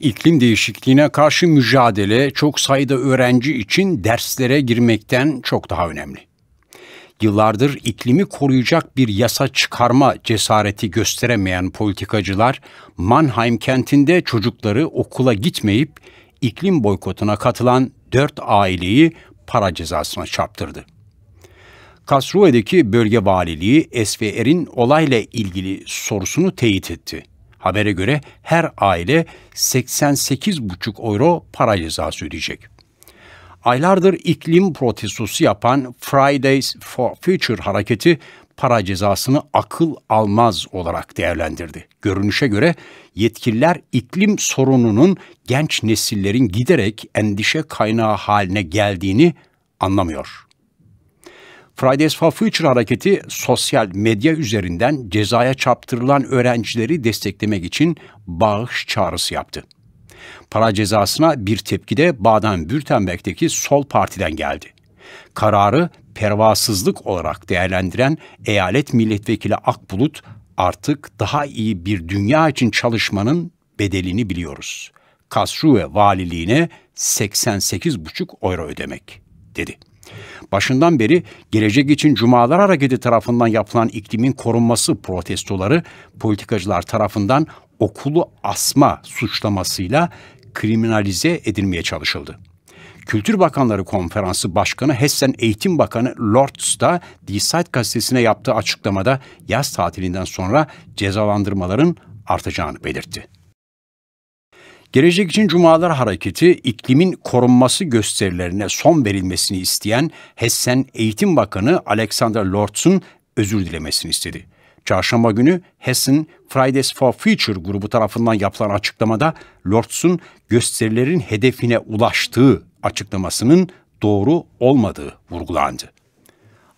İklim değişikliğine karşı mücadele çok sayıda öğrenci için derslere girmekten çok daha önemli. Yıllardır iklimi koruyacak bir yasa çıkarma cesareti gösteremeyen politikacılar Mannheim kentinde çocukları okula gitmeyip iklim boykotuna katılan dört aileyi para cezasına çarptırdı. Kasruve'deki bölge valiliği SVR'in olayla ilgili sorusunu teyit etti. Habere göre her aile 88,5 euro para cezası ödeyecek. Aylardır iklim protestosu yapan Fridays for Future hareketi para cezasını akıl almaz olarak değerlendirdi. Görünüşe göre yetkililer iklim sorununun genç nesillerin giderek endişe kaynağı haline geldiğini anlamıyor. Fridays for Future hareketi sosyal medya üzerinden cezaya çarptırılan öğrencileri desteklemek için bağış çağrısı yaptı. Para cezasına bir tepki de Baden-Württemberg'deki Sol Parti'den geldi. Kararı pervasızlık olarak değerlendiren eyalet milletvekili Akbulut artık daha iyi bir dünya için çalışmanın bedelini biliyoruz. Kasrue valiliğine 88,5 euro ödemek dedi. Başından beri gelecek için Cumalar Hareketi tarafından yapılan iklimin korunması protestoları politikacılar tarafından okulu asma suçlamasıyla kriminalize edilmeye çalışıldı. Kültür Bakanları Konferansı Başkanı Hessen Eğitim Bakanı Lords da Die Zeit gazetesine yaptığı açıklamada yaz tatilinden sonra cezalandırmaların artacağını belirtti. Gelecek için Cumalar Hareketi iklimin korunması gösterilerine son verilmesini isteyen Hessen Eğitim Bakanı Alexander Lortz'un özür dilemesini istedi. Çarşamba günü Hessen Fridays for Future grubu tarafından yapılan açıklamada Lortz'un gösterilerin hedefine ulaştığı açıklamasının doğru olmadığı vurgulandı.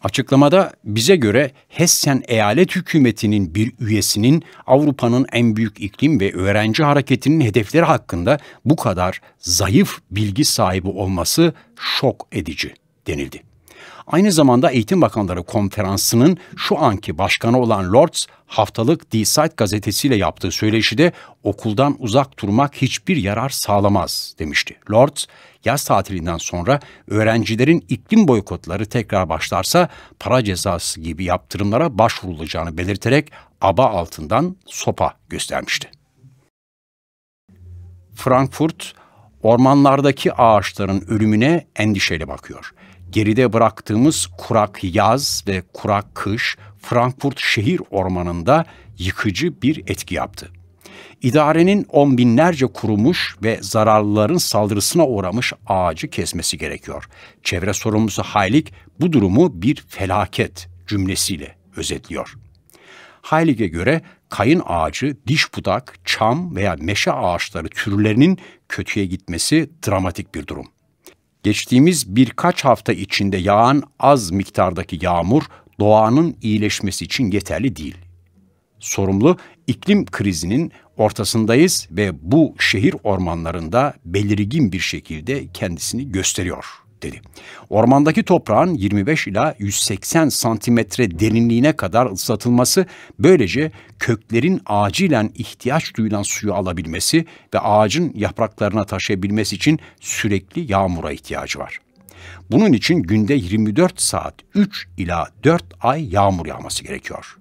Açıklamada bize göre Hessen eyalet hükümetinin bir üyesinin Avrupa'nın en büyük iklim ve öğrenci hareketinin hedefleri hakkında bu kadar zayıf bilgi sahibi olması şok edici denildi. Aynı zamanda Eğitim Bakanları Konferansı'nın şu anki başkanı olan Lords haftalık The Site gazetesiyle yaptığı söyleşide okuldan uzak durmak hiçbir yarar sağlamaz demişti. Lords yaz tatilinden sonra öğrencilerin iklim boykotları tekrar başlarsa para cezası gibi yaptırımlara başvurulacağını belirterek aba altından sopa göstermişti. Frankfurt, ormanlardaki ağaçların ölümüne endişeyle bakıyor geride bıraktığımız kurak yaz ve kurak kış Frankfurt şehir ormanında yıkıcı bir etki yaptı. İdarenin on binlerce kurumuş ve zararlıların saldırısına uğramış ağacı kesmesi gerekiyor. Çevre sorumlusu Haylik bu durumu bir felaket cümlesiyle özetliyor. Haylik'e göre kayın ağacı, diş budak, çam veya meşe ağaçları türlerinin kötüye gitmesi dramatik bir durum geçtiğimiz birkaç hafta içinde yağan az miktardaki yağmur doğanın iyileşmesi için yeterli değil. Sorumlu iklim krizinin ortasındayız ve bu şehir ormanlarında belirgin bir şekilde kendisini gösteriyor dedi. Ormandaki toprağın 25 ila 180 santimetre derinliğine kadar ıslatılması böylece köklerin acilen ihtiyaç duyulan suyu alabilmesi ve ağacın yapraklarına taşıyabilmesi için sürekli yağmura ihtiyacı var. Bunun için günde 24 saat 3 ila 4 ay yağmur yağması gerekiyor.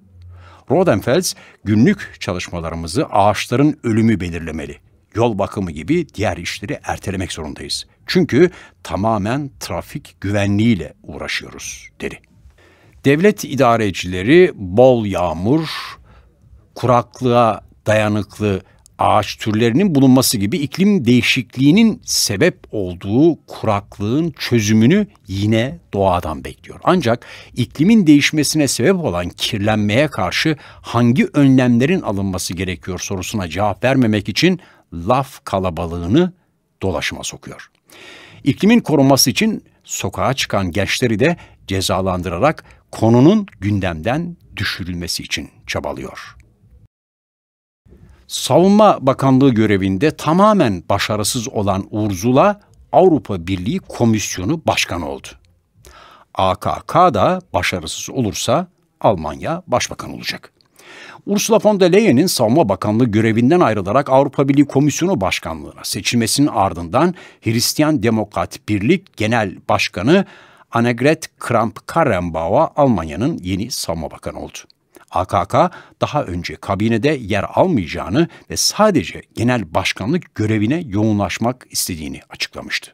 Rodenfels günlük çalışmalarımızı ağaçların ölümü belirlemeli. Yol bakımı gibi diğer işleri ertelemek zorundayız. Çünkü tamamen trafik güvenliğiyle uğraşıyoruz dedi. Devlet idarecileri bol yağmur, kuraklığa dayanıklı ağaç türlerinin bulunması gibi iklim değişikliğinin sebep olduğu kuraklığın çözümünü yine doğadan bekliyor. Ancak iklimin değişmesine sebep olan kirlenmeye karşı hangi önlemlerin alınması gerekiyor sorusuna cevap vermemek için laf kalabalığını dolaşıma sokuyor. İklimin korunması için sokağa çıkan gençleri de cezalandırarak konunun gündemden düşürülmesi için çabalıyor. Savunma Bakanlığı görevinde tamamen başarısız olan Urzula Avrupa Birliği Komisyonu Başkanı oldu. AKK da başarısız olursa Almanya Başbakan olacak. Ursula von der Leyen'in savunma bakanlığı görevinden ayrılarak Avrupa Birliği Komisyonu Başkanlığı'na seçilmesinin ardından Hristiyan Demokrat Birlik Genel Başkanı Annegret Kramp-Karrenbauer Almanya'nın yeni savunma bakanı oldu. AKK daha önce kabinede yer almayacağını ve sadece genel başkanlık görevine yoğunlaşmak istediğini açıklamıştı.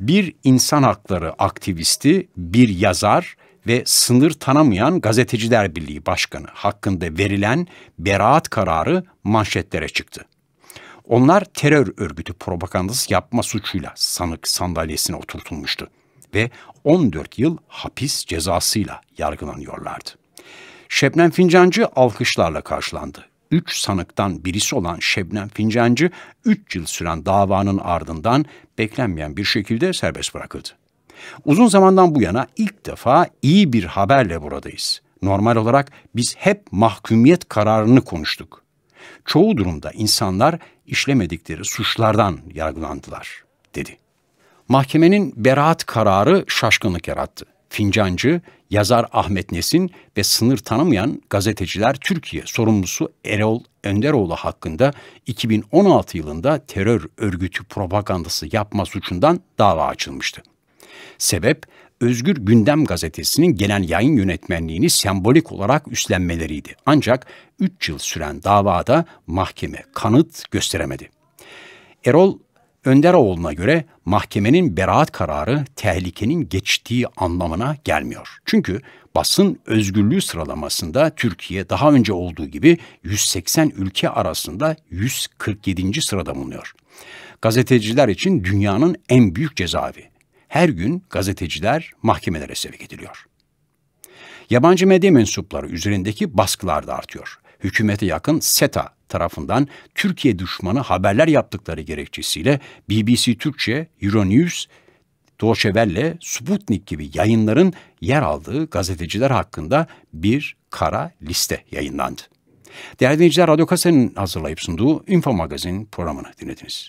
Bir insan hakları aktivisti, bir yazar ve sınır tanımayan Gazeteciler Birliği Başkanı hakkında verilen beraat kararı manşetlere çıktı. Onlar terör örgütü propagandası yapma suçuyla sanık sandalyesine oturtulmuştu ve 14 yıl hapis cezasıyla yargılanıyorlardı. Şebnem Fincancı alkışlarla karşılandı. Üç sanıktan birisi olan Şebnem Fincancı 3 yıl süren davanın ardından beklenmeyen bir şekilde serbest bırakıldı. Uzun zamandan bu yana ilk defa iyi bir haberle buradayız. Normal olarak biz hep mahkumiyet kararını konuştuk. Çoğu durumda insanlar işlemedikleri suçlardan yargılandılar, dedi. Mahkemenin beraat kararı şaşkınlık yarattı. Fincancı, yazar Ahmet Nesin ve sınır tanımayan gazeteciler Türkiye sorumlusu Erol Önderoğlu hakkında 2016 yılında terör örgütü propagandası yapma suçundan dava açılmıştı. Sebep Özgür Gündem gazetesinin gelen yayın yönetmenliğini sembolik olarak üstlenmeleriydi. Ancak 3 yıl süren davada mahkeme kanıt gösteremedi. Erol Önderoğlu'na göre mahkemenin beraat kararı tehlikenin geçtiği anlamına gelmiyor. Çünkü basın özgürlüğü sıralamasında Türkiye daha önce olduğu gibi 180 ülke arasında 147. sırada bulunuyor. Gazeteciler için dünyanın en büyük cezaevi her gün gazeteciler mahkemelere sevk ediliyor. Yabancı medya mensupları üzerindeki baskılar da artıyor. Hükümete yakın SETA tarafından Türkiye düşmanı haberler yaptıkları gerekçesiyle BBC Türkçe, Euronews, Deutsche Welle, Sputnik gibi yayınların yer aldığı gazeteciler hakkında bir kara liste yayınlandı. Değerli dinleyiciler, Radyo Kase'nin hazırlayıp sunduğu Info Magazin programını dinlediniz.